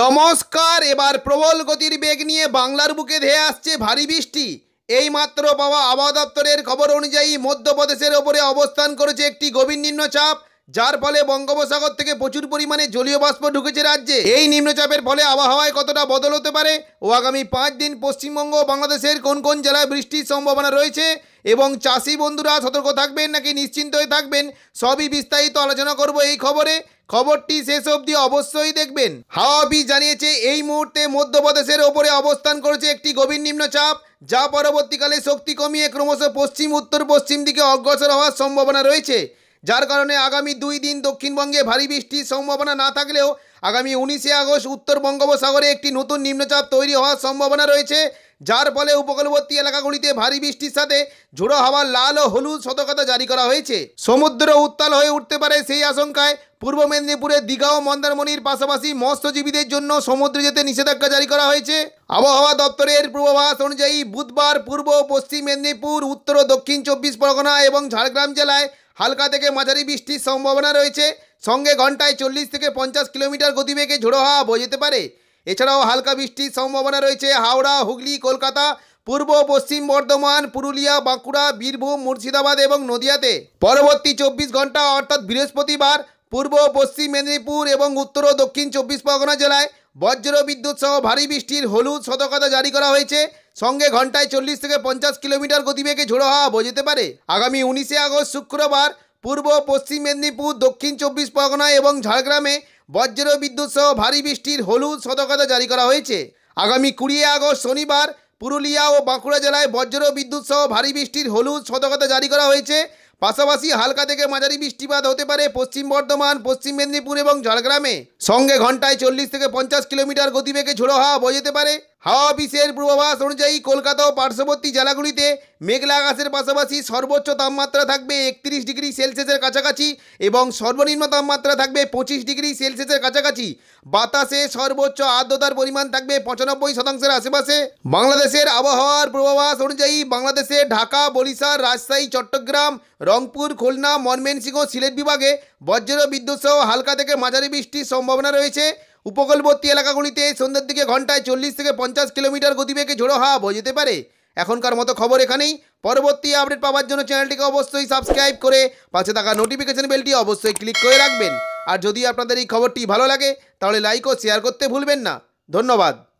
নমস্কার এবার প্রবল গতির বেগ নিয়ে বাংলার বুকে ধেয়ে আসছে ভারী বৃষ্টি এই মাত্র পাওয়া আবহাওয়া দপ্তরের খবর অনুযায়ী মধ্যপ্রদেশের ওপরে অবস্থান করেছে একটি গভীর নিম্নচাপ যার ফলে বঙ্গোপসাগর থেকে প্রচুর পরিমাণে জলীয় বাষ্প ঢুকেছে রাজ্যে এই নিম্নচাপের ফলে আবহাওয়ায় কতটা বদল হতে পারে ও আগামী পাঁচ দিন পশ্চিমবঙ্গ বাংলাদেশের কোন কোন জেলায় বৃষ্টির সম্ভাবনা রয়েছে এবং চাষি বন্ধুরা সতর্ক থাকবেন নাকি নিশ্চিন্ত হয়ে থাকবেন সবই বিস্তারিত আলোচনা করব এই খবরে খবরটি শেষ অবধি অবশ্যই দেখবেন হাওয়া অফিস জানিয়েছে এই মুহূর্তে মধ্যপ্রদেশের ওপরে অবস্থান করেছে একটি গভীর নিম্নচাপ যা পরবর্তীকালে শক্তি কমিয়ে ক্রমশ পশ্চিম উত্তর পশ্চিম দিকে অগ্রসর হওয়ার সম্ভাবনা রয়েছে যার কারণে আগামী দুই দিন দক্ষিণবঙ্গে ভারী বৃষ্টির সম্ভাবনা না থাকলেও আগামী উনিশে আগস্ট উত্তর বঙ্গোপসাগরে একটি নতুন নিম্নচাপ তৈরি হওয়ার সম্ভাবনা রয়েছে যার ফলে উপকূলবর্তী এলাকাগুলিতে ভারী বৃষ্টির সাথে ঝোড়ো হাওয়া লাল ও হলুদ সতর্কতা জারি করা হয়েছে সমুদ্র উত্তাল হয়ে উঠতে পারে সেই আশঙ্কায় পূর্ব মেদিনীপুরের দীঘা ও মন্দারমণির পাশাপাশি মৎস্যজীবীদের জন্য সমুদ্রে যেতে নিষেধাজ্ঞা জারি করা হয়েছে আবহাওয়া দপ্তরের পূর্বাভাস অনুযায়ী বুধবার পূর্ব পশ্চিম মেদিনীপুর উত্তর ও দক্ষিণ চব্বিশ পরগনা এবং ঝাড়গ্রাম জেলায় হালকা থেকে মাঝারি বৃষ্টির সম্ভাবনা রয়েছে সঙ্গে ঘন্টায় চল্লিশ থেকে পঞ্চাশ কিলোমিটার গতিবেগে ঝোড়ো হাওয়া বয়ে পারে এছাড়াও হালকা বৃষ্টির সম্ভাবনা রয়েছে হাওড়া হুগলি কলকাতা পূর্ব পশ্চিম বর্ধমান পুরুলিয়া বাঁকুড়া বীরভূম মুর্শিদাবাদ এবং নদিয়াতে পরবর্তী চব্বিশ ঘন্টা অর্থাৎ বৃহস্পতিবার পূর্ব পশ্চিম মেদিনীপুর এবং উত্তর ও দক্ষিণ চব্বিশ পরগনা জেলায় বজ্র বিদ্যুৎ সহ ভারী বৃষ্টির হলুদ সতর্কতা জারি করা হয়েছে সঙ্গে ঘন্টায় চল্লিশ থেকে পঞ্চাশ কিলোমিটার গতিবেগে ঝোড়ো হওয়া বোঝাতে পারে আগামী উনিশে আগস্ট শুক্রবার পূর্ব পশ্চিম মেদিনীপুর দক্ষিণ চব্বিশ পরগনা এবং ঝাড়গ্রামে বজ্র বিদ্যুৎ সহ ভারী বৃষ্টির হলুদ সতর্কতা জারি করা হয়েছে আগামী কুড়িয়ে আগস্ট শনিবার পুরুলিয়া ও বাঁকুড়া জেলায় বজ্র বিদ্যুৎ সহ ভারী বৃষ্টির হলুদ সতর্কতা জারি করা হয়েছে পাশাপাশি হালকা থেকে মাঝারি বৃষ্টিপাত হতে পারে পশ্চিম বর্ধমান পশ্চিম মেদিনীপুর এবং ঝাড়গ্রামে সঙ্গে ঘন্টায় চল্লিশ থেকে পঞ্চাশ কিলোমিটার গতিবেগে ঝোড়ো হাওয়া বয়ে যেতে পারে হাওয়া অফিসের পূর্বাভাস অনুযায়ী কলকাতা ও পার্শ্ববর্তী জেলাগুলিতে মেঘলা আকাশের পাশাপাশি সর্বোচ্চ তাপমাত্রা থাকবে একত্রিশ ডিগ্রি সেলসিয়াসের কাছাকাছি এবং সর্বনিম্ন তাপমাত্রা থাকবে পঁচিশ ডিগ্রি সেলসিয়াসের কাছাকাছি বাতাসে সর্বোচ্চ আর্দ্রতার পরিমাণ থাকবে পঁচানব্বই শতাংশের আশেপাশে বাংলাদেশের আবহাওয়ার পূর্বাভাস অনুযায়ী বাংলাদেশে ঢাকা বরিশাল রাজশাহী চট্টগ্রাম রংপুর খুলনা ময়মনসিংহ সিলেট বিভাগে বজ্র বিদ্যুৎ সহ হালকা থেকে মাঝারি বৃষ্টির সম্ভাবনা রয়েছে উপকূলবর্তী এলাকাগুলিতে সন্ধ্যের দিকে ঘন্টায় চল্লিশ থেকে পঞ্চাশ কিলোমিটার গতিবেগে ঝোড়ো হাওয়া বয়ে পারে এখনকার মতো খবর এখানেই পরবর্তী আপডেট পাওয়ার জন্য চ্যানেলটিকে অবশ্যই সাবস্ক্রাইব করে পাশে থাকা নোটিফিকেশন বেলটি অবশ্যই ক্লিক করে রাখবেন আর যদি আপনাদের এই খবরটি ভালো লাগে তাহলে লাইক ও শেয়ার করতে ভুলবেন না ধন্যবাদ